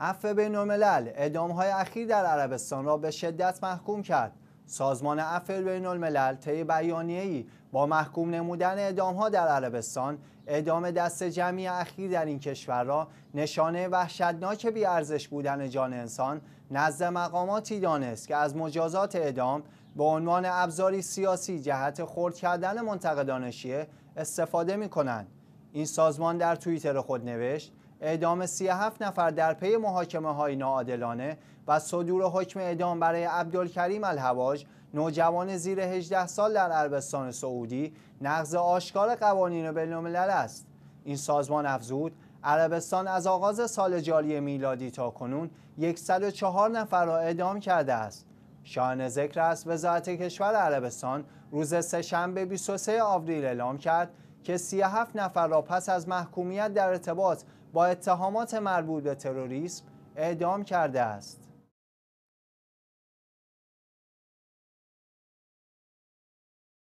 عفو بین الملل اعدام های اخیر در عربستان را به شدت محکوم کرد سازمان عفو بین الملل طی ای با محکوم نمودن اعدام ها در عربستان اعدام دست جمعی اخیر در این کشور را نشانه وحشتناک بیارزش بودن جان انسان نزد مقاماتی دانست که از مجازات اعدام به عنوان ابزاری سیاسی جهت خرد کردن منتقدان استفاده می کنند. این سازمان در توییتر خود نوشت اعدام 37 نفر در پی محاکمه های ناعادلانه و صدور حکم اعدام برای عبدالکریم الحواج نوجوان زیر 18 سال در عربستان سعودی نقض آشکار قوانین بین‌الملل است این سازمان افزود عربستان از آغاز سال جاری میلادی تا کنون 104 نفر را اعدام کرده است شان ذکر است وزارت کشور عربستان روز سهشنبه 23 آوریل اعلام کرد که 37 نفر را پس از محکومیت در ارتباط با اتهامات مربوط به تروریسم اعدام کرده است.